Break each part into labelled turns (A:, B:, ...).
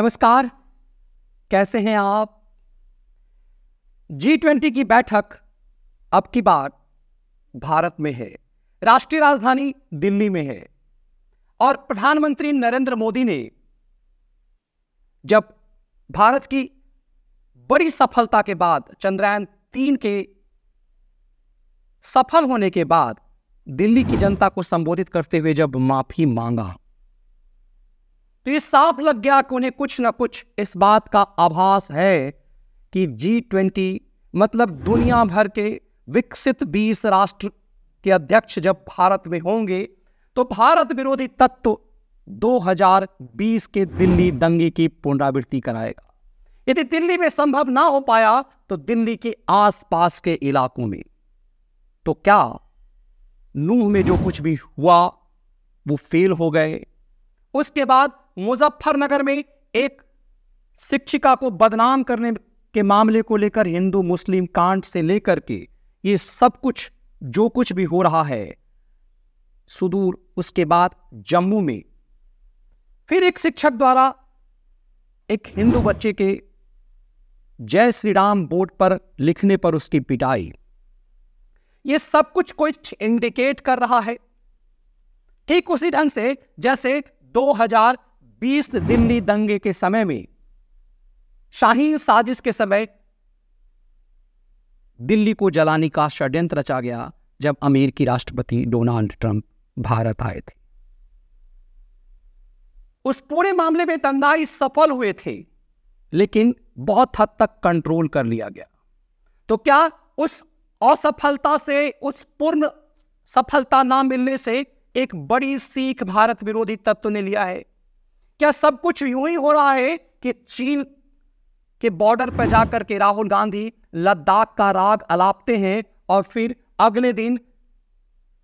A: नमस्कार कैसे हैं आप जी ट्वेंटी की बैठक अब की बार भारत में है राष्ट्रीय राजधानी दिल्ली में है और प्रधानमंत्री नरेंद्र मोदी ने जब भारत की बड़ी सफलता के बाद चंद्रयान तीन के सफल होने के बाद दिल्ली की जनता को संबोधित करते हुए जब माफी मांगा तो ये साफ लग गया कि उन्हें कुछ ना कुछ इस बात का आभास है कि जी ट्वेंटी मतलब दुनिया भर के विकसित बीस राष्ट्र के अध्यक्ष जब भारत में होंगे तो भारत विरोधी तत्व 2020 के दिल्ली दंगे की पुनरावृत्ति कराएगा यदि दिल्ली में संभव ना हो पाया तो दिल्ली के आसपास के इलाकों में तो क्या नूह में जो कुछ भी हुआ वो फेल हो गए उसके बाद मुजफ्फरनगर में एक शिक्षिका को बदनाम करने के मामले को लेकर हिंदू मुस्लिम कांड से लेकर के ये सब कुछ जो कुछ भी हो रहा है सुदूर उसके बाद जम्मू में फिर एक शिक्षक द्वारा एक हिंदू बच्चे के जय श्री राम बोर्ड पर लिखने पर उसकी पिटाई ये सब कुछ कुछ इंडिकेट कर रहा है ठीक उसी ढंग से जैसे बीस दिल्ली दंगे के समय में शाहीन साजिश के समय दिल्ली को जलाने का षड्यंत्र रचा गया जब अमेरिकी राष्ट्रपति डोनाल्ड ट्रंप भारत आए थे उस पूरे मामले में दंदाई सफल हुए थे लेकिन बहुत हद तक कंट्रोल कर लिया गया तो क्या उस असफलता से उस पूर्ण सफलता ना मिलने से एक बड़ी सीख भारत विरोधी तत्व ने लिया है क्या सब कुछ यूं ही हो रहा है कि चीन के बॉर्डर पर जाकर के राहुल गांधी लद्दाख का राग अलापते हैं और फिर अगले दिन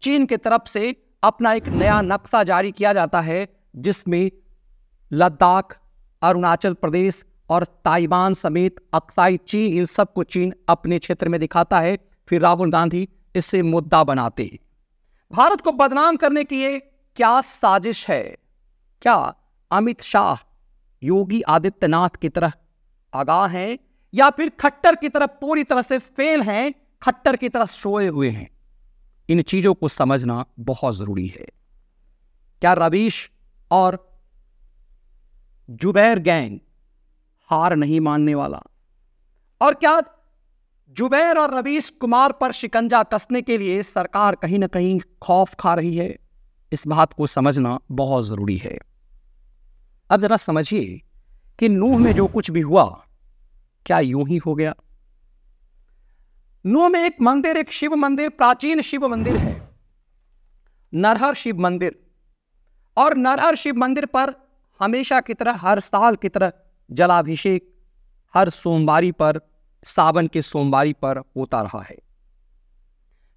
A: चीन की तरफ से अपना एक नया नक्शा जारी किया जाता है जिसमें लद्दाख अरुणाचल प्रदेश और ताइवान समेत अक्साई चीन इन सब को चीन अपने क्षेत्र में दिखाता है फिर राहुल गांधी इससे मुद्दा बनाते हैं भारत को बदनाम करने की ये क्या साजिश है क्या अमित शाह योगी आदित्यनाथ की तरह आगाह हैं या फिर खट्टर की तरह पूरी तरह से फेल हैं खट्टर की तरह सोए हुए हैं इन चीजों को समझना बहुत जरूरी है क्या रवीश और जुबैर गैंग हार नहीं मानने वाला और क्या जुबैर और रवीश कुमार पर शिकंजा कसने के लिए सरकार कहीं ना कहीं खौफ खा रही है इस बात को समझना बहुत ज़रूरी है अब ज़रा समझिए कि नूह में जो कुछ भी हुआ क्या यूं ही हो गया नूह में एक मंदिर एक शिव मंदिर प्राचीन शिव मंदिर है नरहर शिव मंदिर और नरहर शिव मंदिर पर हमेशा की तरह हर साल की तरह जलाभिषेक हर सोमवारी पर सावन के सोमवारी पर होता रहा है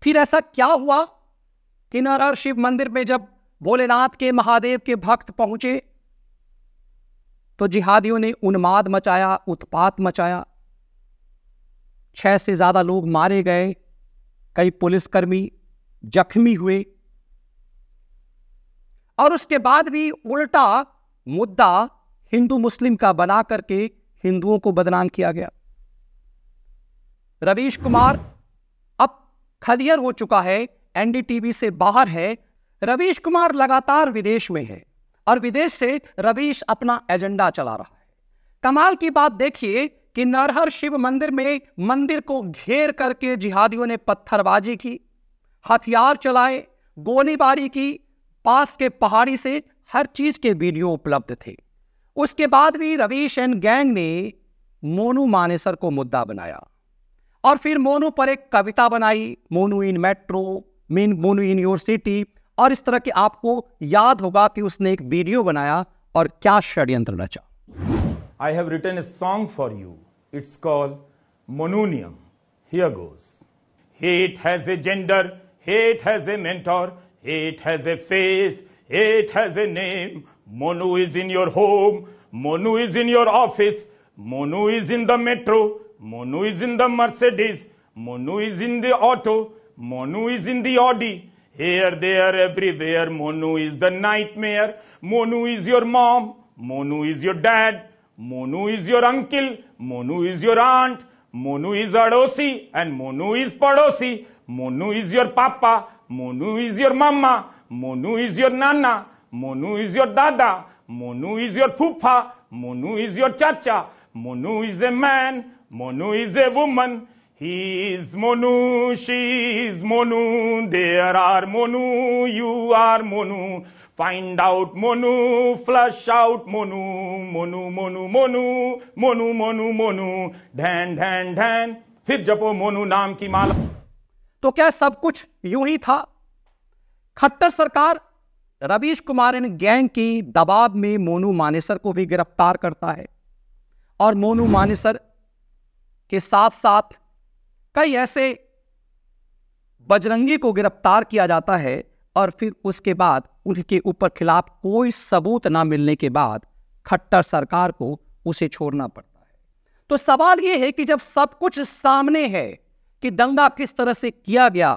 A: फिर ऐसा क्या हुआ कि नरहर शिव मंदिर में जब भोलेनाथ के महादेव के भक्त पहुंचे तो जिहादियों ने उन्माद मचाया उत्पात मचाया छह से ज़्यादा लोग मारे गए कई पुलिसकर्मी जख्मी हुए और उसके बाद भी उल्टा मुद्दा हिंदू मुस्लिम का बना करके हिंदुओं को बदनाम किया गया रवीश कुमार अब खलियर हो चुका है एनडीटीवी से बाहर है रवीश कुमार लगातार विदेश में है और विदेश से रवीश अपना एजेंडा चला रहा है कमाल की बात देखिए कि नरहर शिव मंदिर में मंदिर को घेर करके जिहादियों ने पत्थरबाजी की हथियार चलाए गोलीबारी की पास के पहाड़ी से हर चीज के वीडियो उपलब्ध थे उसके बाद भी रवीश एंड गैंग ने मोनू मानेसर को मुद्दा बनाया और फिर मोनू पर एक कविता बनाई Monu in metro mean Monu university और इस तरह के आपको याद होगा कि उसने एक वीडियो बनाया और क्या षड्यंत्र रचा
B: I have return a song for you it's call मोनूनियम here goes hate has a gender hate has a mentor hate has a face hate has a name Monu is in your home Monu is in your office Monu is in the metro Monu is in the Mercedes Monu is in the auto Monu is in the Audi Here, there, everywhere, Monu is the nightmare. Monu is your mom. Monu is your dad. Monu is your uncle. Monu is your aunt. Monu is adosi and Monu is padosi. Monu is your papa. Monu is your mama. Monu is your nana. Monu is your dada. Monu is your pupa. Monu is your chacha. Monu is a man. Monu is a woman. He's Monu, she's Monu, there are Monu, you are Monu. Find out Monu, flush out Monu, Monu, Monu, Monu, Monu, Monu, Monu, Dhan, Dhan, Dhan,
A: फिर जपो मोनू नाम की माला तो क्या सब कुछ यूं ही था खट्टर सरकार रवीश कुमार इन गैंग की दबाव में मोनू मानेसर को भी गिरफ्तार करता है और मोनू मानेसर के साथ साथ कई ऐसे बजरंगी को गिरफ्तार किया जाता है और फिर उसके बाद उनके ऊपर खिलाफ कोई सबूत ना मिलने के बाद खट्टर सरकार को उसे छोड़ना पड़ता है तो सवाल यह है कि जब सब कुछ सामने है कि दंगा किस तरह से किया गया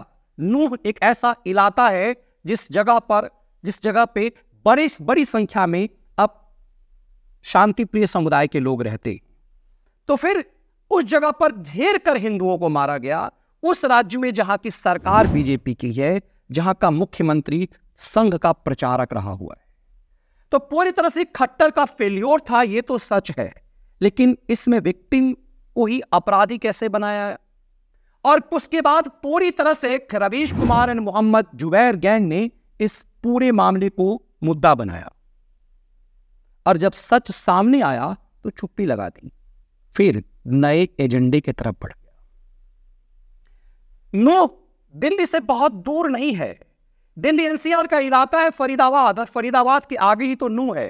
A: नूह एक ऐसा इलाका है जिस जगह पर जिस जगह पे बड़े बड़ी संख्या में अब शांति प्रिय समुदाय के लोग रहते तो फिर उस जगह पर घेर कर हिंदुओं को मारा गया उस राज्य में जहां की सरकार बीजेपी की है जहां का मुख्यमंत्री संघ का प्रचारक रहा हुआ है तो पूरी तरह से खट्टर का फेल्योर था यह तो सच है लेकिन इसमें विक्टिम को ही अपराधी कैसे बनाया और उसके बाद पूरी तरह से रवीश कुमार एंड मोहम्मद जुबैर गैंग ने इस पूरे मामले को मुद्दा बनाया और जब सच सामने आया तो चुप्पी लगा दी फिर नए एजेंडे की तरफ बढ़ गया नो दिल्ली से बहुत दूर नहीं है दिल्ली एनसीआर का इलाका है फरीदाबाद और फरीदाबाद के आगे ही तो नू है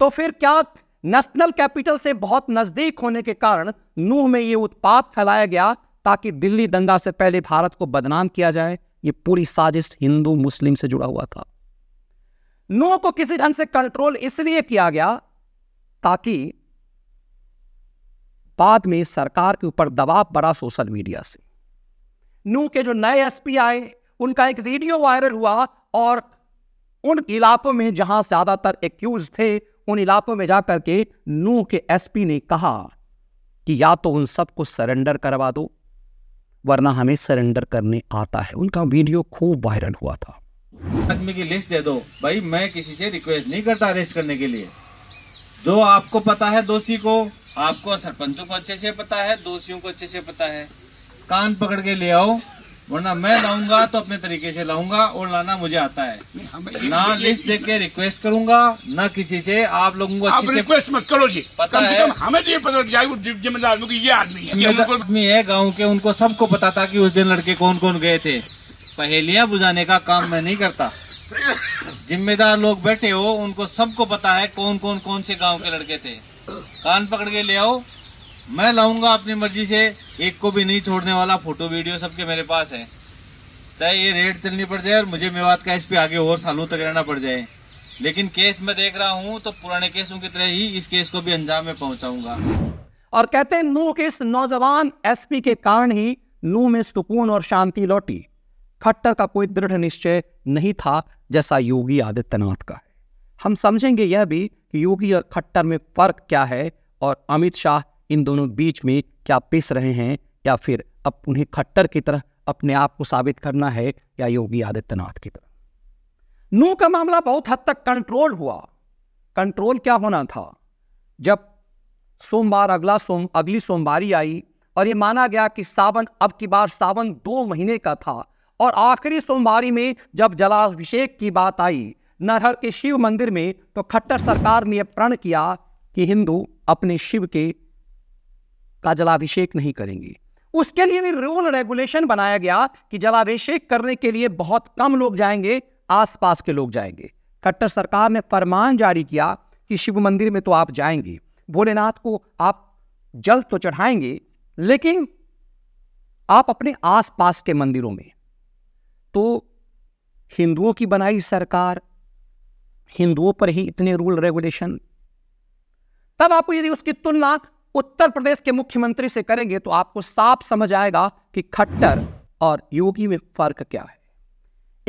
A: तो फिर क्या नेशनल कैपिटल से बहुत नजदीक होने के कारण नूह में यह उत्पात फैलाया गया ताकि दिल्ली दंगा से पहले भारत को बदनाम किया जाए यह पूरी साजिश हिंदू मुस्लिम से जुड़ा हुआ था नूह को किसी ढंग से कंट्रोल इसलिए किया गया ताकि बाद में सरकार के ऊपर दबाव पड़ा सोशल मीडिया से नू के जो नए एसपी आए उनका एक वीडियो वायरल हुआ और उन इलाकों में जहां ज्यादातर एक्यूज थे उन इलाकों में जाकर के नू के एसपी ने कहा कि या तो उन सबको सरेंडर करवा दो वरना हमें सरेंडर करने आता है उनका वीडियो खूब वायरल हुआ था
C: आदमी की लिस्ट दे दो भाई मैं किसी से रिक्वेस्ट नहीं करता अरेस्ट करने के लिए जो आपको पता है दोषी को आपको सरपंचों को अच्छे से पता है दोषियों को अच्छे से पता है कान पकड़ के ले आओ वरना मैं लाऊंगा तो अपने तरीके से लाऊंगा और लाना मुझे आता है ना लिस्ट देख के रिक्वेस्ट करूंगा ना किसी से आप लोगों को अच्छे रिक्वेस्ट मत करो जी पता है हमें तो ये पता जिम्मेदार आदमी ये आदमी है गांव के उनको सबको पता था कि उस दिन लड़के कौन कौन गए थे पहेलियां बुझाने का काम मैं नहीं करता जिम्मेदार लोग बैठे हो उनको सबको पता है कौन कौन कौन से गाँव के लड़के थे कान पकड़ के ले आओ मैं लाऊंगा अपनी मर्जी से एक को भी नहीं छोड़ने वाला फोटो वीडियो सबके मेरे पास है चाहे ये रेड चलनी पड़ जाए और मुझे मेवात का इस पे आगे और सालों तक रहना पड़ जाए लेकिन केस में देख रहा हूँ तो पुराने केसों की तरह ही इस केस को भी अंजाम में पहुंचाऊंगा
A: और कहते हैं नू के इस नौजवान एसपी के कारण ही नू में सुकून और शांति लौटी खट्टर का कोई दृढ़ निश्चय नहीं था जैसा योगी आदित्यनाथ का है हम समझेंगे यह भी योगी और खट्टर में फर्क क्या है और अमित शाह इन दोनों बीच में क्या पिस रहे हैं या फिर अब उन्हें खट्टर की तरह अपने आप को साबित करना है या योगी आदित्यनाथ की तरह नू का मामला बहुत हद तक कंट्रोल हुआ कंट्रोल क्या होना था जब सोमवार अगला सोम अगली सोमवारी आई और ये माना गया कि सावन अब की बार सावन दो महीने का था और आखिरी सोमवारी में जब जलाभिषेक की बात आई नरहर के शिव मंदिर में तो खट्टर सरकार ने प्रण किया कि हिंदू अपने शिव के का जलाभिषेक नहीं करेंगे उसके लिए भी रूल रेगुलेशन बनाया गया कि जलाभिषेक करने के लिए बहुत कम लोग जाएंगे आसपास के लोग जाएंगे खट्टर सरकार ने फरमान जारी किया कि शिव मंदिर में तो आप जाएंगे भोलेनाथ को आप जल तो चढ़ाएंगे लेकिन आप अपने आसपास के मंदिरों में तो हिंदुओं की बनाई सरकार हिंदुओं पर ही इतने रूल रेगुलेशन तब आपको यदि उसकी तुलना उत्तर प्रदेश के मुख्यमंत्री से करेंगे तो आपको साफ समझ आएगा कि खट्टर और योगी में फर्क क्या है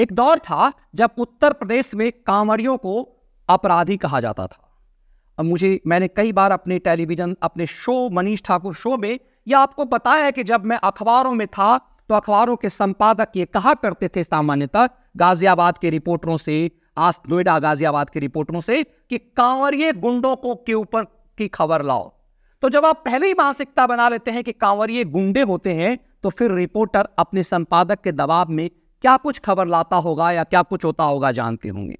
A: एक दौर था जब उत्तर प्रदेश में कांवड़ियों को अपराधी कहा जाता था और मुझे मैंने कई बार अपने टेलीविजन अपने शो मनीष ठाकुर शो में यह आपको बताया है कि जब मैं अखबारों में था तो अखबारों के संपादक ये कहा करते थे सामान्यतः गाजियाबाद के रिपोर्टरों से आज नोएडा गाजियाबाद की रिपोर्टरों से कि कांवरिये गुंडों को के ऊपर की खबर लाओ तो जब आप पहले ही मानसिकता बना लेते हैं कि कांवरिये गुंडे होते हैं तो फिर रिपोर्टर अपने संपादक के दबाव में क्या कुछ खबर लाता होगा या क्या कुछ होता होगा जानते होंगे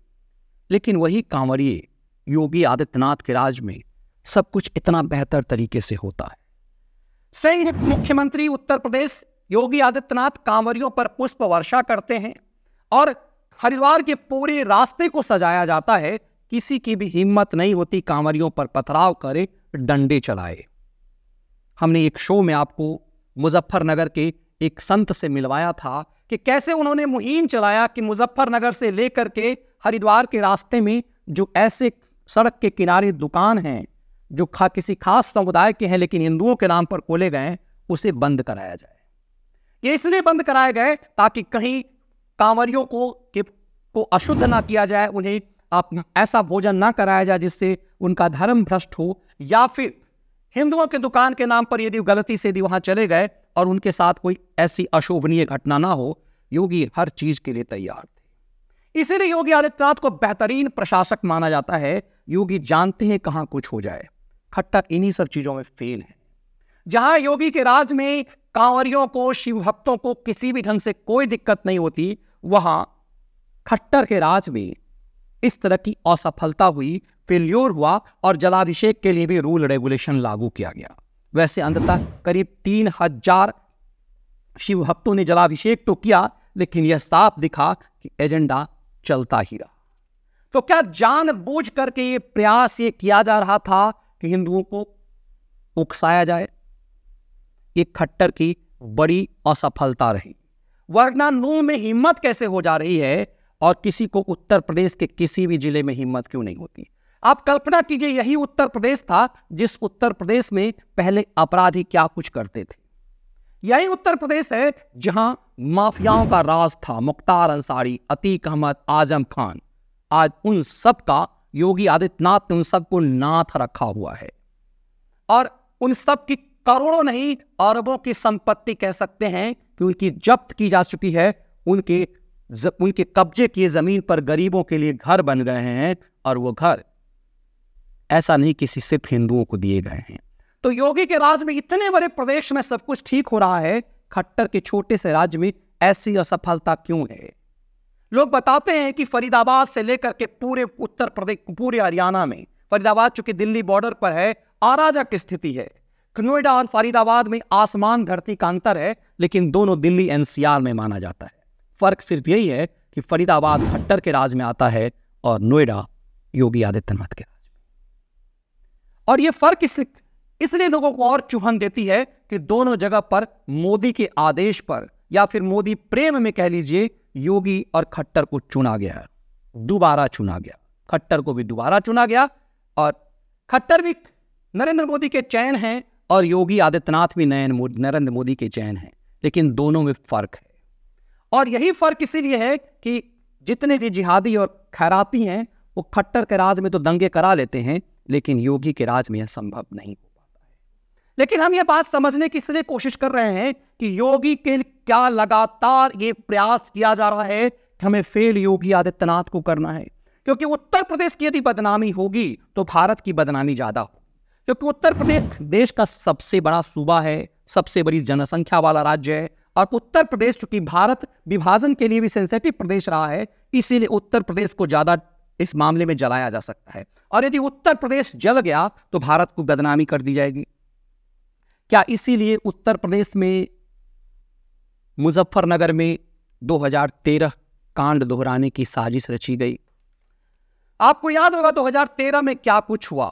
A: लेकिन वही कांवरिये योगी आदित्यनाथ के राज में सब कुछ इतना बेहतर तरीके से होता है सही मुख्यमंत्री उत्तर प्रदेश योगी आदित्यनाथ कांवरियों पर पुष्प वर्षा करते हैं और हरिद्वार के पूरे रास्ते को सजाया जाता है किसी की भी हिम्मत नहीं होती कांवरियों पर पथराव करे डंडे चलाए हमने एक शो में आपको मुजफ्फरनगर के एक संत से मिलवाया था कि कैसे उन्होंने मुहिम चलाया कि मुजफ्फरनगर से लेकर के हरिद्वार के रास्ते में जो ऐसे सड़क के किनारे दुकान हैं जो खा किसी खास समुदाय के हैं लेकिन हिंदुओं के नाम पर खोले गए उसे बंद कराया जाए ये इसलिए बंद कराए गए ताकि कहीं कांवरियों को के, को अशुद्ध ना किया जाए उन्हें आप ऐसा भोजन ना कराया जाए जिससे उनका धर्म भ्रष्ट हो या फिर हिंदुओं के दुकान के नाम पर यदि गलती से यदि वहां चले गए और उनके साथ कोई ऐसी अशोभनीय घटना ना हो योगी हर चीज के लिए तैयार थे इसीलिए योगी आदित्यनाथ को बेहतरीन प्रशासक माना जाता है योगी जानते हैं कहां कुछ हो जाए खट्टर इन्हीं सब चीजों में फेल है जहां योगी के राज में कांवरियों को शिव भक्तों को किसी भी ढंग से कोई दिक्कत नहीं होती वहां खट्टर के राज में इस तरह की असफलता हुई फेल्योर हुआ और जलाभिषेक के लिए भी रूल रेगुलेशन लागू किया गया वैसे अंततः करीब तीन हजार शिव भक्तों ने जलाभिषेक तो किया लेकिन यह साफ दिखा कि एजेंडा चलता ही रहा तो क्या जानबूझ करके ये प्रयास ये किया जा रहा था कि हिंदुओं को उकसाया जाए ये खट्टर की बड़ी असफलता रही वरना नूह में हिम्मत कैसे हो जा रही है और किसी को उत्तर प्रदेश के किसी भी जिले में हिम्मत क्यों नहीं होती आप कल्पना कीजिए यही उत्तर प्रदेश था जिस उत्तर प्रदेश में पहले अपराधी क्या कुछ करते थे यही उत्तर प्रदेश है जहां माफियाओं का राज था मुख्तार अंसारी अतीक अहमद आजम खान आज उन सब का योगी आदित्यनाथ ने उन सबको नाथ रखा हुआ है और उन सब की करोड़ों नहीं अरबों की संपत्ति कह सकते हैं कि उनकी जब्त की जा चुकी है उनके ज, उनके कब्जे किए जमीन पर गरीबों के लिए घर बन गए हैं और वो घर ऐसा नहीं किसी सिर्फ हिंदुओं को दिए गए हैं तो योगी के राज में इतने बड़े प्रदेश में सब कुछ ठीक हो रहा है खट्टर के छोटे से राज्य में ऐसी असफलता क्यों है लोग बताते हैं कि फरीदाबाद से लेकर के पूरे उत्तर प्रदेश पूरे हरियाणा में फरीदाबाद चूंकि दिल्ली बॉर्डर पर है अराजक स्थिति है नोएडा और फरीदाबाद में आसमान धरती का अंतर है लेकिन दोनों दिल्ली एनसीआर में माना जाता है फर्क सिर्फ यही है कि फरीदाबाद खट्टर के राज में आता है और नोएडा योगी आदित्यनाथ के राज में और यह फर्क इस इसलिए लोगों को और चुहन देती है कि दोनों जगह पर मोदी के आदेश पर या फिर मोदी प्रेम में कह लीजिए योगी और खट्टर को चुना गया दोबारा चुना गया खट्टर को भी दोबारा चुना गया और खट्टर भी नरेंद्र मोदी के चयन हैं और योगी आदित्यनाथ भी नरेंद्र मोदी के चयन है लेकिन दोनों में फ़र्क है और यही फ़र्क इसीलिए है कि जितने भी जिहादी और खैराती हैं वो खट्टर के राज में तो दंगे करा लेते हैं लेकिन योगी के राज में यह संभव नहीं हो पाता है लेकिन हम ये बात समझने की इसलिए कोशिश कर रहे हैं कि योगी के क्या लगातार ये प्रयास किया जा रहा है कि हमें फेल योगी आदित्यनाथ को करना है क्योंकि उत्तर प्रदेश की यदि बदनामी होगी तो भारत की बदनामी ज़्यादा होगी क्योंकि उत्तर प्रदेश देश का सबसे बड़ा सूबा है सबसे बड़ी जनसंख्या वाला राज्य है और उत्तर प्रदेश चूंकि भारत विभाजन के लिए भी सेंसेटिव प्रदेश रहा है इसीलिए उत्तर प्रदेश को ज़्यादा इस मामले में जलाया जा सकता है और यदि उत्तर प्रदेश जल गया तो भारत को बदनामी कर दी जाएगी क्या इसीलिए उत्तर प्रदेश में मुजफ्फरनगर में 2013 कांड दोहराने की साजिश रची गई आपको याद होगा 2013 में क्या कुछ हुआ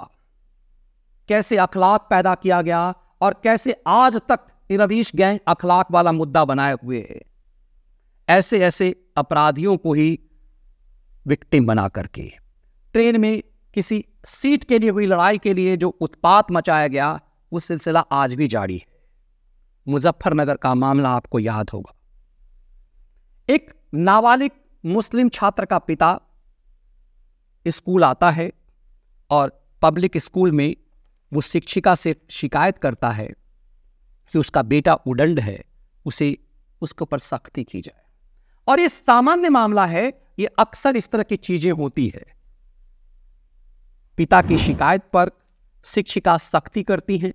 A: कैसे अखलाक पैदा किया गया और कैसे आज तक रवीश गैंग अखलाक वाला मुद्दा बनाए हुए है ऐसे ऐसे अपराधियों को ही विक्टिम बना करके ट्रेन में किसी सीट के लिए हुई लड़ाई के लिए जो उत्पात मचाया गया वो सिलसिला आज भी जारी है मुजफ्फरनगर का मामला आपको याद होगा एक नाबालिग मुस्लिम छात्र का पिता स्कूल आता है और पब्लिक स्कूल में वो शिक्षिका से शिकायत करता है कि उसका बेटा उडंड है उसे उसके ऊपर सख्ती की जाए और ये सामान्य मामला है ये अक्सर इस तरह की चीजें होती है पिता की शिकायत पर शिक्षिका सख्ती करती हैं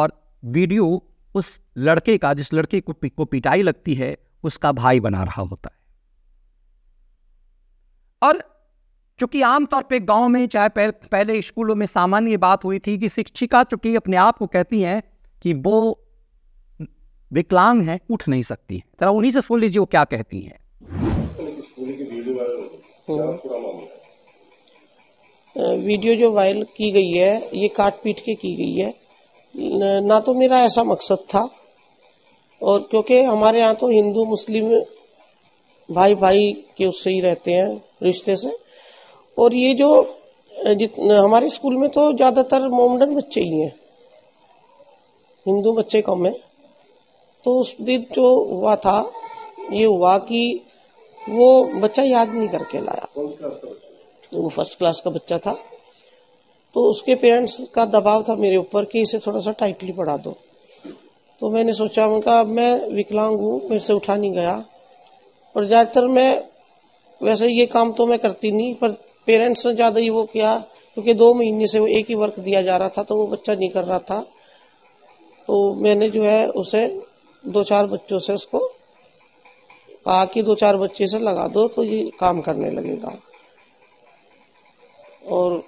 A: और वीडियो उस लड़के का जिस लड़के को, को पिटाई लगती है उसका भाई बना रहा होता है और चूंकि आमतौर पे गांव में चाहे पहले स्कूलों में सामान्य बात हुई थी कि शिक्षिका चूंकि अपने आप को कहती हैं कि वो विकलांग है उठ नहीं सकती तो उन्हीं से सुन लीजिए वो क्या कहती हैं
D: वीडियो जो वायरल की गई है ये काट पीट के की गई है ना तो मेरा ऐसा मकसद था और क्योंकि हमारे यहाँ तो हिंदू मुस्लिम भाई भाई के उससे ही रहते हैं रिश्ते से और ये जो जितने हमारे स्कूल में तो ज़्यादातर मोमडन बच्चे ही हैं हिंदू बच्चे कम हैं तो उस दिन जो हुआ था ये हुआ कि वो बच्चा याद नहीं करके लाया वो फर्स्ट क्लास का बच्चा था तो उसके पेरेंट्स का दबाव था मेरे ऊपर कि इसे थोड़ा सा टाइटली पढ़ा दो तो मैंने सोचा उनका मैं विकलांग हूँ मेरे से उठा नहीं गया और ज़्यादातर मैं वैसे ये काम तो मैं करती नहीं पर पेरेंट्स ने ज्यादा ही वो किया क्योंकि दो महीने से वो एक ही वर्क दिया जा रहा था तो वो बच्चा नहीं कर रहा था तो मैंने जो है उसे दो चार बच्चों से उसको कहा कि दो चार बच्चे से लगा दो तो ये काम करने लगेगा और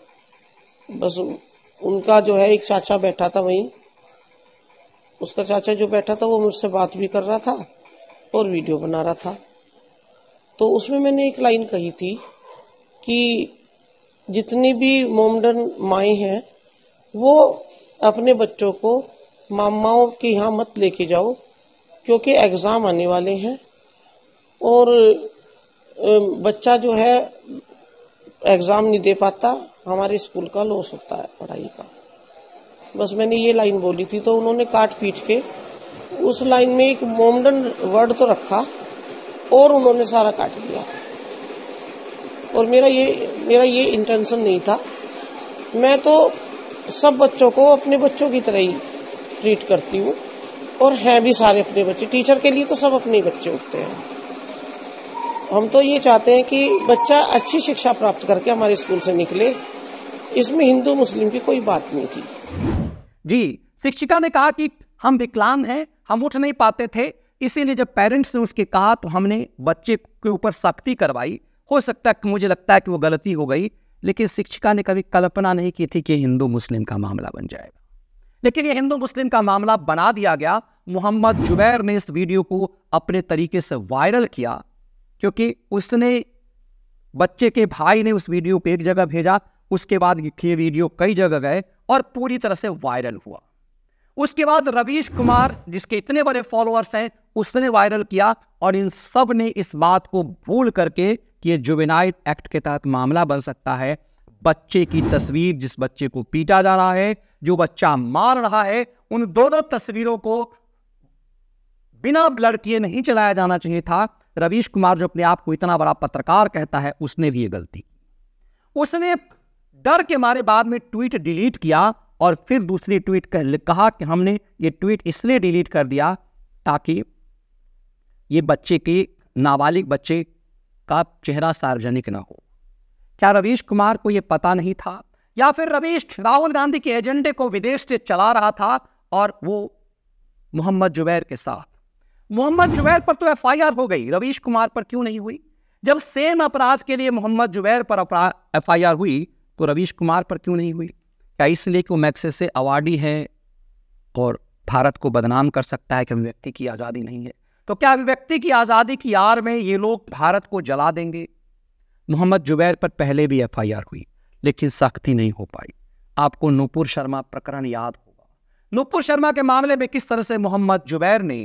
D: बस उनका जो है एक चाचा बैठा था वहीं उसका चाचा जो बैठा था वो मुझसे बात भी कर रहा था और वीडियो बना रहा था तो उसमें मैंने एक लाइन कही थी कि जितनी भी मोमडन माए हैं वो अपने बच्चों को मामाओं के यहाँ मत लेके जाओ क्योंकि एग्ज़ाम आने वाले हैं और बच्चा जो है एग्ज़ाम नहीं दे पाता हमारे स्कूल का लॉस होता है पढ़ाई का बस मैंने ये लाइन बोली थी तो उन्होंने काट पीट के उस लाइन में एक मोमडन वर्ड तो रखा और उन्होंने सारा काट दिया और मेरा ये मेरा ये इंटेंशन नहीं था मैं तो सब बच्चों को अपने बच्चों की तरह ही ट्रीट करती हूँ और हैं भी सारे अपने बच्चे टीचर के लिए तो सब अपने बच्चे होते हैं हम तो ये चाहते हैं कि बच्चा अच्छी शिक्षा प्राप्त करके हमारे स्कूल से निकले इसमें हिंदू मुस्लिम की कोई
A: बात नहीं थी जी शिक्षिका ने कहा कि हम विकलांग हैं हम उठ नहीं पाते थे इसीलिए जब पेरेंट्स ने उसके कहा तो हमने बच्चे के ऊपर सख्ती करवाई हो सकता है मुझे लगता है कि वो गलती हो गई लेकिन शिक्षिका ने कभी कल्पना नहीं की थी कि हिंदू मुस्लिम का मामला बन जाएगा लेकिन ये हिंदू मुस्लिम का मामला बना दिया गया मोहम्मद जुबैर ने इस वीडियो को अपने तरीके से वायरल किया क्योंकि उसने बच्चे के भाई ने उस वीडियो को एक जगह भेजा उसके बाद ये वीडियो कई जगह गए और पूरी तरह से वायरल हुआ उसके बाद रवीश कुमार जिसके इतने बड़े फॉलोअर्स हैं उसने वायरल किया और इन सब ने इस बात को भूल करके कि ये जुवेनाइल एक्ट के तहत मामला बन सकता है बच्चे की तस्वीर जिस बच्चे को पीटा जा रहा है जो बच्चा मार रहा है उन दोनों तस्वीरों को बिना ब्लड किए नहीं चलाया जाना चाहिए था रवीश कुमार जो अपने आप को इतना बड़ा पत्रकार कहता है उसने भी ये गलती उसने डर के मारे बाद में ट्वीट डिलीट किया और फिर दूसरी ट्वीट कह, कहा कि हमने ये ट्वीट इसलिए डिलीट कर दिया ताकि ये बच्चे के नाबालिग बच्चे का चेहरा सार्वजनिक न हो क्या रवीश कुमार को यह पता नहीं था या फिर रवीश राहुल गांधी के एजेंडे को विदेश से चला रहा था और वो मोहम्मद जुबैर के साथ मोहम्मद जुबैर पर तो एफआईआर हो गई रवीश कुमार पर क्यों नहीं हुई जब सेम अपराध के लिए मोहम्मद जुबैर पर एफआईआर हुई तो रवीश कुमार पर क्यों नहीं हुई क्या इसलिए कि वो मैक्से से अवार्डी है और भारत को बदनाम कर सकता है कि व्यक्ति की आज़ादी नहीं है तो क्या अभिव्यक्ति की आज़ादी की आड़ में ये लोग भारत को जला देंगे मोहम्मद जुबैर पर पहले भी एफआईआर हुई लेकिन सख्ती नहीं हो पाई आपको नूपुर शर्मा प्रकरण याद होगा नूपुर शर्मा के मामले में किस तरह से मोहम्मद जुबैर ने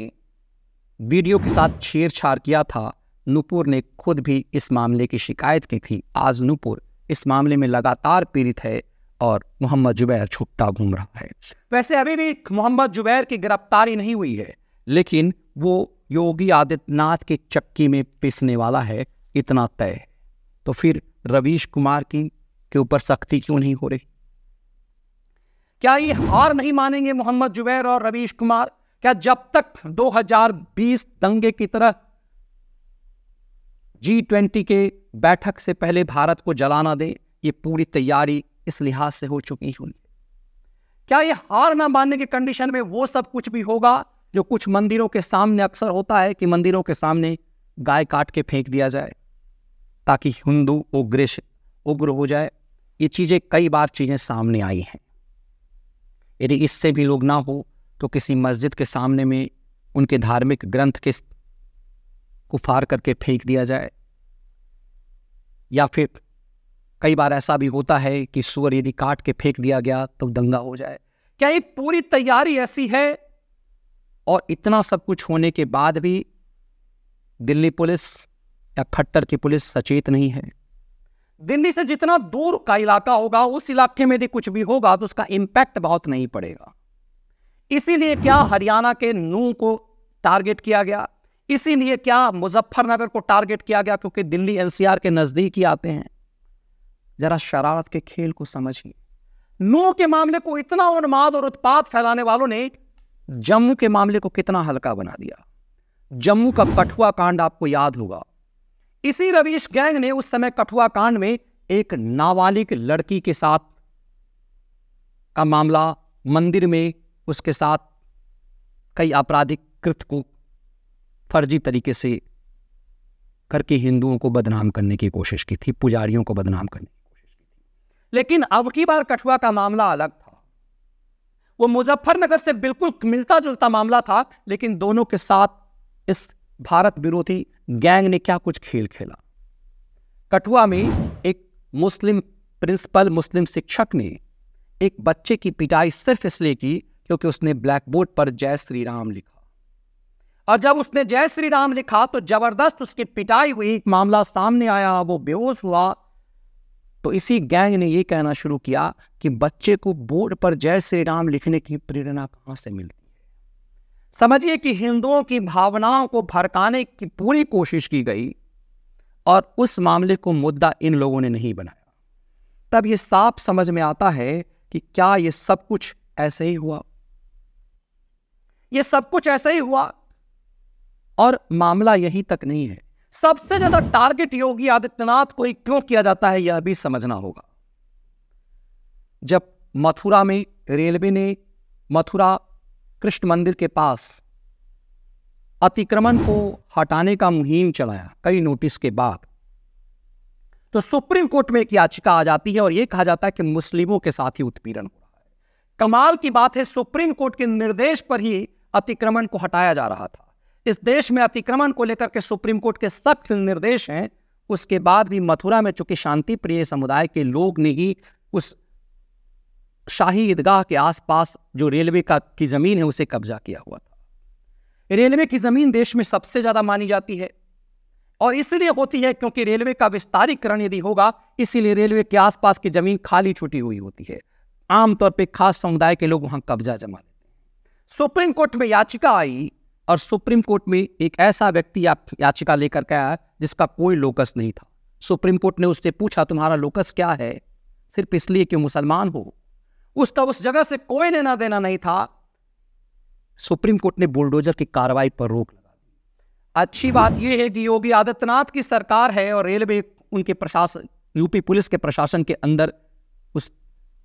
A: वीडियो के साथ छेड़छाड़ किया था नूपुर ने खुद भी इस मामले की शिकायत की थी आज नूपुर इस मामले में लगातार पीड़ित है और मोहम्मद जुबैर छुट्टा घूम रहा है वैसे अभी भी मोहम्मद जुबैर की गिरफ्तारी नहीं हुई है लेकिन वो योगी आदित्यनाथ के चक्की में पिसने वाला है इतना तय है तो फिर रवीश कुमार की के ऊपर सख्ती क्यों नहीं हो रही क्या ये हार नहीं मानेंगे मोहम्मद जुबैर और रवीश कुमार क्या जब तक 2020 दंगे की तरह जी ट्वेंटी के बैठक से पहले भारत को जलाना दे ये पूरी तैयारी इस लिहाज से हो चुकी होगी क्या ये हार ना मानने के कंडीशन में वो सब कुछ भी होगा जो कुछ मंदिरों के सामने अक्सर होता है कि मंदिरों के सामने गाय काट के फेंक दिया जाए ताकि हिंदू उग्र उग्र हो जाए ये चीज़ें कई बार चीज़ें सामने आई हैं यदि इससे भी लोग ना हो तो किसी मस्जिद के सामने में उनके धार्मिक ग्रंथ के को फार करके फेंक दिया जाए या फिर कई बार ऐसा भी होता है कि सुअर यदि काट के फेंक दिया गया तो दंगा हो जाए क्या एक पूरी तैयारी ऐसी है और इतना सब कुछ होने के बाद भी दिल्ली पुलिस या खट्टर की पुलिस सचेत नहीं है दिल्ली से जितना दूर का इलाका होगा उस इलाके में यदि कुछ भी होगा तो उसका इंपैक्ट बहुत नहीं पड़ेगा इसीलिए क्या हरियाणा के नू को टारगेट किया गया इसीलिए क्या मुजफ्फरनगर को टारगेट किया गया क्योंकि दिल्ली एनसीआर के नज़दीक ही आते हैं जरा शरारत के खेल को समझिए नू के मामले को इतना उन्माद और उत्पाद फैलाने वालों ने जम्मू के मामले को कितना हल्का बना दिया जम्मू का कठुआ कांड आपको याद होगा इसी रवीश गैंग ने उस समय कठुआ कांड में एक नाबालिग लड़की के साथ का मामला मंदिर में उसके साथ कई आपराधिक कृत को फर्जी तरीके से करके हिंदुओं को बदनाम करने की कोशिश की थी पुजारियों को बदनाम करने की कोशिश की थी लेकिन अब की बार कठुआ का मामला अलग था वो मुजफ्फरनगर से बिल्कुल मिलता जुलता मामला था लेकिन दोनों के साथ इस भारत विरोधी गैंग ने क्या कुछ खेल खेला कठुआ में एक मुस्लिम प्रिंसिपल मुस्लिम शिक्षक ने एक बच्चे की पिटाई सिर्फ इसलिए की क्योंकि उसने ब्लैक बोर्ड पर जय श्री राम लिखा और जब उसने जय श्री राम लिखा तो जबरदस्त उसकी पिटाई हुई मामला सामने आया वो बेहोश हुआ तो इसी गैंग ने ये कहना शुरू किया कि बच्चे को बोर्ड पर जय श्री राम लिखने की प्रेरणा कहाँ से मिलती है समझिए कि हिंदुओं की भावनाओं को भड़काने की पूरी कोशिश की गई और उस मामले को मुद्दा इन लोगों ने नहीं बनाया तब ये साफ समझ में आता है कि क्या ये सब कुछ ऐसे ही हुआ ये सब कुछ ऐसे ही हुआ और मामला यहीं तक नहीं है सबसे ज्यादा टारगेट योगी आदित्यनाथ को क्यों किया जाता है यह भी समझना होगा जब मथुरा में रेलवे ने मथुरा कृष्ण मंदिर के पास अतिक्रमण को हटाने का मुहिम चलाया कई नोटिस के बाद तो सुप्रीम कोर्ट में एक याचिका आ जाती है और यह कहा जाता है कि मुस्लिमों के साथ ही उत्पीड़न हो रहा है कमाल की बात है सुप्रीम कोर्ट के निर्देश पर ही अतिक्रमण को हटाया जा रहा था इस देश में अतिक्रमण को लेकर के सुप्रीम कोर्ट के सख्त निर्देश हैं उसके बाद भी मथुरा में चूंकि शांति प्रिय समुदाय के लोग ने ही उस शाही ईदगाह के आसपास जो रेलवे का की जमीन है उसे कब्जा किया हुआ था रेलवे की जमीन देश में सबसे ज्यादा मानी जाती है और इसलिए होती है क्योंकि रेलवे का विस्तारीकरण यदि होगा इसीलिए रेलवे के आसपास की जमीन खाली छुटी हुई होती है आमतौर पर खास समुदाय के लोग वहां कब्जा जमा लेते हैं सुप्रीम कोर्ट में याचिका आई और सुप्रीम कोर्ट में एक ऐसा व्यक्ति याचिका लेकर के आया जिसका कोई लोकस नहीं था सुप्रीम कोर्ट ने उससे पूछा तुम्हारा लोकस क्या है सिर्फ इसलिए कि मुसलमान हो उसका उस जगह से कोई लेना देना नहीं था सुप्रीम कोर्ट ने बुलडोजर की कार्रवाई पर रोक लगा दी अच्छी बात यह है कि योगी आदित्यनाथ की सरकार है और रेलवे उनके प्रशासन यूपी पुलिस के प्रशासन के अंदर उस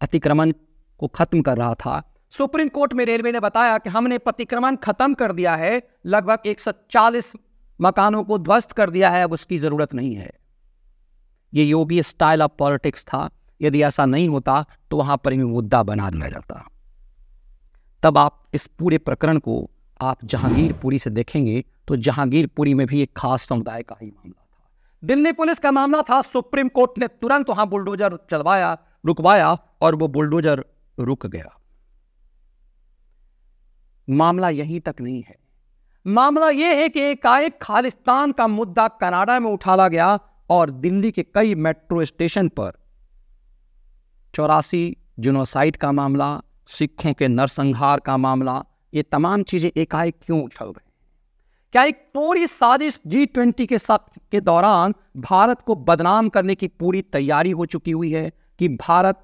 A: अतिक्रमण को खत्म कर रहा था सुप्रीम कोर्ट में रेलवे ने बताया कि हमने प्रतिक्रमण खत्म कर दिया है लगभग 140 मकानों को ध्वस्त कर दिया है अब उसकी जरूरत नहीं है ये योगी स्टाइल ऑफ पॉलिटिक्स था यदि ऐसा नहीं होता तो वहां पर ही मुद्दा बना दिया जाता तब आप इस पूरे प्रकरण को आप जहांगीरपुरी से देखेंगे तो जहांगीरपुरी में भी एक खास समुदाय का ही मामला था दिल्ली पुलिस का मामला था सुप्रीम कोर्ट ने तुरंत वहां बुलडोजर चलवाया रुकवाया और वो बुलडोजर रुक गया मामला यहीं तक नहीं है मामला यह है कि एकाएक खालिस्तान का मुद्दा कनाडा में उठाला गया और दिल्ली के कई मेट्रो स्टेशन पर चौरासी जुनोसाइट का मामला सिखों के नरसंहार का मामला ये तमाम चीज़ें एकाएक क्यों उछल रही क्या एक पूरी साजिश जी ट्वेंटी के सब के दौरान भारत को बदनाम करने की पूरी तैयारी हो चुकी हुई है कि भारत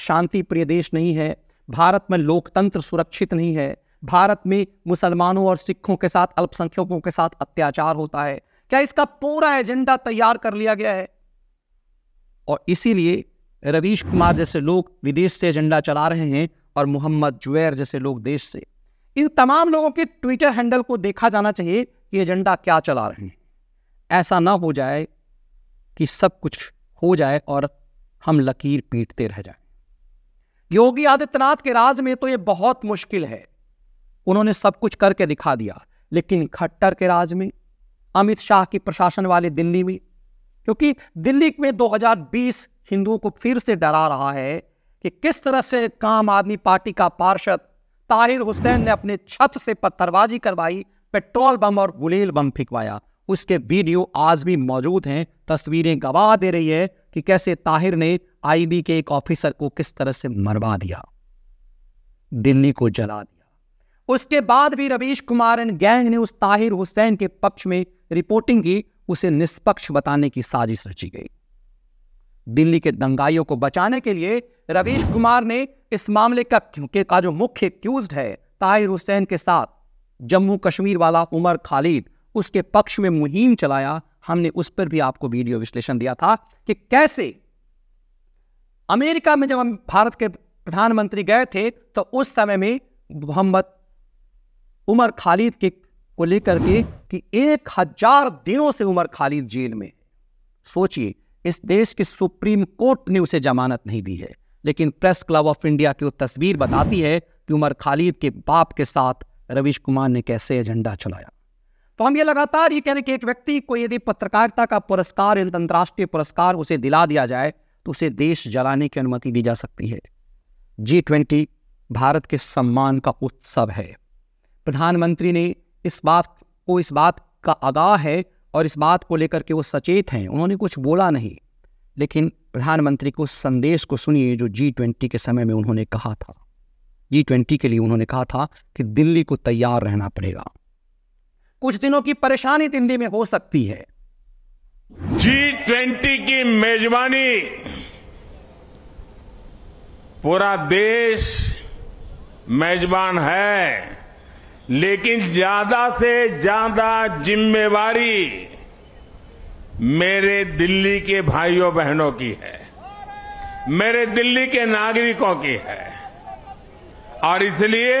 A: शांति प्रिय देश नहीं है भारत में लोकतंत्र सुरक्षित नहीं है भारत में मुसलमानों और सिखों के साथ अल्पसंख्यकों के साथ अत्याचार होता है क्या इसका पूरा एजेंडा तैयार कर लिया गया है और इसीलिए रवीश कुमार जैसे लोग विदेश से एजेंडा चला रहे हैं और मोहम्मद जुवैर जैसे लोग देश से इन तमाम लोगों के ट्विटर हैंडल को देखा जाना चाहिए कि एजेंडा क्या चला रहे हैं ऐसा ना हो जाए कि सब कुछ हो जाए और हम लकीर पीटते रह जाए योगी आदित्यनाथ के राज में तो यह बहुत मुश्किल है उन्होंने सब कुछ करके दिखा दिया लेकिन खट्टर के राज में अमित शाह की प्रशासन वाले दिल्ली में क्योंकि दिल्ली में 2020 हिंदुओं को फिर से डरा रहा है कि किस तरह से काम आदमी पार्टी का पार्षद ताहिर हुसैन ने अपने छत से पत्थरबाजी करवाई पेट्रोल बम और गुलेल बम फिकवाया उसके वीडियो आज भी मौजूद हैं तस्वीरें गवाह दे रही है कि कैसे ताहिर ने आईबी के एक ऑफिसर को किस तरह से मरवा दिया दिल्ली को जला दिया उसके बाद भी रवीश कुमार एंड गैंग ने उस ताहिर हुसैन के पक्ष में रिपोर्टिंग की उसे निष्पक्ष बताने की साजिश रची गई दिल्ली के दंगाइयों को बचाने के लिए रवीश कुमार ने इस मामले का का जो मुख्य एक्यूज है ताहिर हुसैन के साथ जम्मू कश्मीर वाला उमर खालिद उसके पक्ष में मुहिम चलाया हमने उस पर भी आपको वीडियो विश्लेषण दिया था कि कैसे अमेरिका में जब हम भारत के प्रधानमंत्री गए थे तो उस समय में मोहम्मद उमर खालिद के को लेकर के कि एक हजार दिनों से उमर खालिद जेल में सोचिए इस देश की सुप्रीम कोर्ट ने उसे जमानत नहीं दी है लेकिन प्रेस क्लब ऑफ इंडिया की वो तस्वीर बताती है कि उमर खालिद के बाप के साथ रवीश कुमार ने कैसे एजेंडा चलाया तो हम ये लगातार ये कह रहे कि एक व्यक्ति को यदि पत्रकारिता का पुरस्कार अंतर्राष्ट्रीय पुरस्कार उसे दिला दिया जाए तो उसे देश जलाने की अनुमति दी जा सकती है जी ट्वेंटी भारत के सम्मान का उत्सव है प्रधानमंत्री ने इस बात को इस बात का आगाह है और इस बात को लेकर के वो सचेत हैं उन्होंने कुछ बोला नहीं लेकिन प्रधानमंत्री को संदेश को सुनिए जो जी ट्वेंटी के समय में उन्होंने कहा था जी ट्वेंटी के लिए उन्होंने कहा था कि दिल्ली को तैयार रहना पड़ेगा कुछ दिनों की परेशानी दिल्ली में हो सकती है जी ट्वेंटी की
E: मेजबानी पूरा देश मेजबान है लेकिन ज्यादा से ज्यादा जिम्मेवारी मेरे दिल्ली के भाइयों बहनों की है मेरे दिल्ली के नागरिकों की है और इसलिए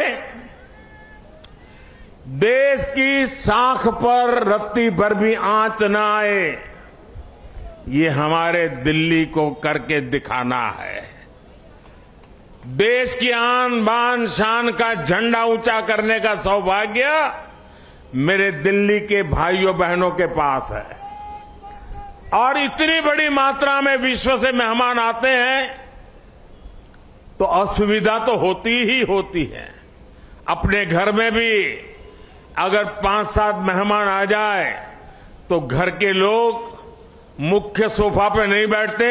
E: देश की साख पर रत्ती भर भी आंच न आए ये हमारे दिल्ली को करके दिखाना है देश की आन बान शान का झंडा ऊंचा करने का सौभाग्य मेरे दिल्ली के भाइयों बहनों के पास है और इतनी बड़ी मात्रा में विश्व से मेहमान आते हैं तो असुविधा तो होती ही होती है अपने घर में भी अगर पांच सात मेहमान आ जाए तो घर के लोग मुख्य सोफा पर नहीं बैठते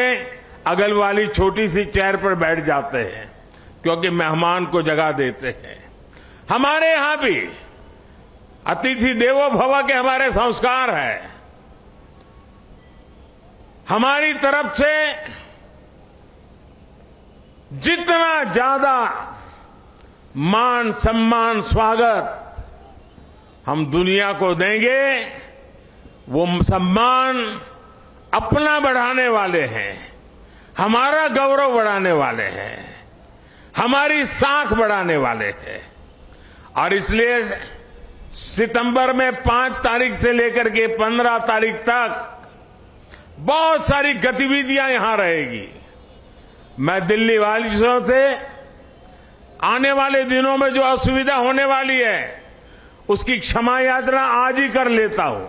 E: अगल वाली छोटी सी चेयर पर बैठ जाते हैं क्योंकि मेहमान को जगा देते हैं हमारे यहां भी अतिथि देवो भव के हमारे संस्कार है हमारी तरफ से जितना ज्यादा मान सम्मान स्वागत हम दुनिया को देंगे वो सम्मान अपना बढ़ाने वाले हैं हमारा गौरव बढ़ाने वाले हैं हमारी साख बढ़ाने वाले हैं और इसलिए सितंबर में पांच तारीख से लेकर के पंद्रह तारीख तक बहुत सारी गतिविधियां यहां रहेगी मैं दिल्ली वालों से आने वाले दिनों में जो असुविधा होने वाली है उसकी क्षमा यात्रा आज ही कर लेता हूं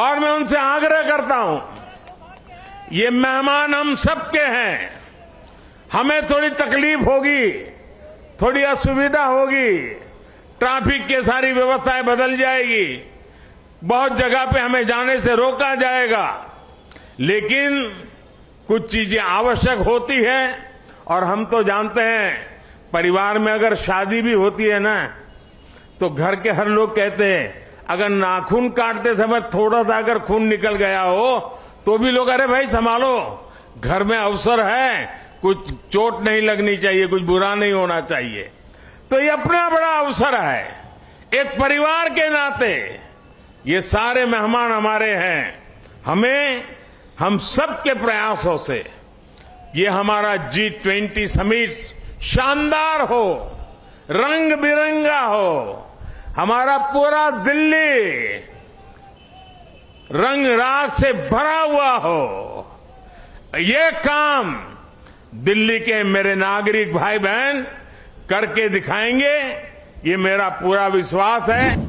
E: और मैं उनसे आग्रह करता हूं ये मेहमान हम सबके हैं हमें थोड़ी तकलीफ होगी थोड़ी असुविधा होगी ट्रैफिक की सारी व्यवस्थाएं बदल जाएगी बहुत जगह पे हमें जाने से रोका जाएगा लेकिन कुछ चीजें आवश्यक होती है और हम तो जानते हैं परिवार में अगर शादी भी होती है ना तो घर के हर लोग कहते हैं अगर नाखून काटते समय थोड़ा सा अगर खून निकल गया हो तो भी लोग अरे भाई संभालो घर में अवसर है कुछ चोट नहीं लगनी चाहिए कुछ बुरा नहीं होना चाहिए तो ये अपना बड़ा अवसर है एक परिवार के नाते ये सारे मेहमान हमारे हैं हमें हम सबके प्रयासों से ये हमारा जी ट्वेंटी समिट शानदार हो रंग बिरंगा हो हमारा पूरा दिल्ली रंग रात से भरा हुआ हो ये काम दिल्ली के मेरे नागरिक भाई बहन करके दिखाएंगे ये मेरा पूरा विश्वास है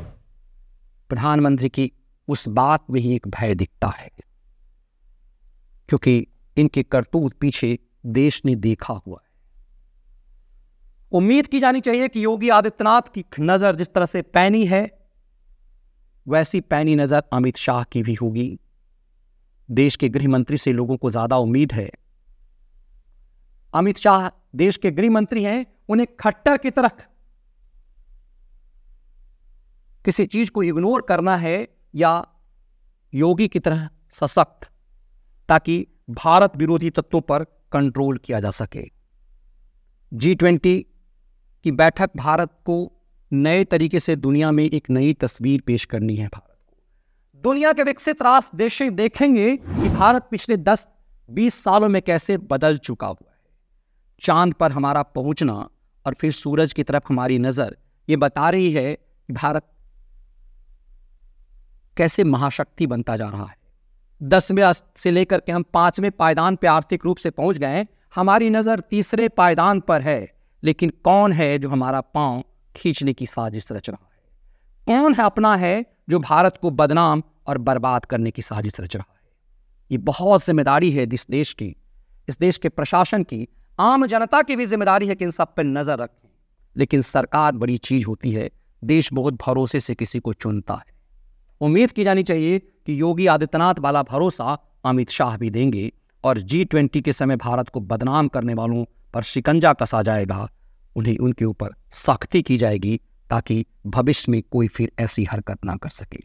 A: प्रधानमंत्री की उस बात में ही एक भय दिखता है क्योंकि इनके करतूत पीछे देश ने देखा हुआ है उम्मीद की जानी चाहिए कि योगी आदित्यनाथ की नजर जिस तरह से पैनी है वैसी पैनी नजर अमित शाह की भी होगी देश के गृह मंत्री से लोगों को ज्यादा उम्मीद है अमित शाह देश के गृह मंत्री हैं उन्हें खट्टर की तरह किसी चीज को इग्नोर करना है या योगी की तरह सशक्त ताकि भारत विरोधी तत्वों पर कंट्रोल किया जा सके जी ट्वेंटी की बैठक भारत को नए तरीके से दुनिया में एक नई तस्वीर पेश करनी है भारत को दुनिया के विकसित राष्ट्र देशें देखेंगे कि भारत पिछले 10-20 सालों में कैसे बदल चुका हुआ है चांद पर हमारा पहुंचना और फिर सूरज की तरफ हमारी नज़र ये बता रही है भारत कैसे महाशक्ति बनता जा रहा है दसवें से लेकर के हम पांचवें पायदान पर आर्थिक रूप से पहुंच गए हमारी नज़र तीसरे पायदान पर है लेकिन कौन है जो हमारा पांव खींचने की साजिश रच रहा है कौन है अपना है जो भारत को बदनाम और बर्बाद करने की साजिश रच रहा है ये बहुत जिम्मेदारी है इस देश की इस देश के प्रशासन की आम जनता की भी जिम्मेदारी है कि इन सब पर नज़र रखें लेकिन सरकार बड़ी चीज़ होती है देश बहुत भरोसे से किसी को चुनता है उम्मीद की जानी चाहिए कि योगी आदित्यनाथ वाला भरोसा अमित शाह भी देंगे और जी ट्वेंटी के समय भारत को बदनाम करने वालों पर शिकंजा कसा जाएगा उन्हें उनके ऊपर सख्ती की जाएगी ताकि भविष्य में कोई फिर ऐसी हरकत ना कर सके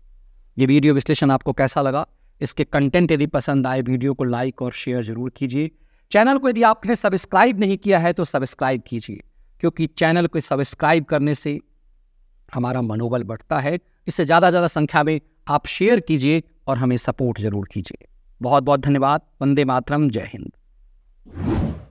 A: ये वीडियो विश्लेषण आपको कैसा लगा इसके कंटेंट यदि पसंद आए वीडियो को लाइक और शेयर जरूर कीजिए चैनल को यदि आपने सब्सक्राइब नहीं किया है तो सब्सक्राइब कीजिए क्योंकि चैनल को सब्सक्राइब करने से हमारा मनोबल बढ़ता है इससे ज़्यादा ज़्यादा संख्या में आप शेयर कीजिए और हमें सपोर्ट ज़रूर कीजिए बहुत बहुत धन्यवाद वंदे मातरम जय हिंद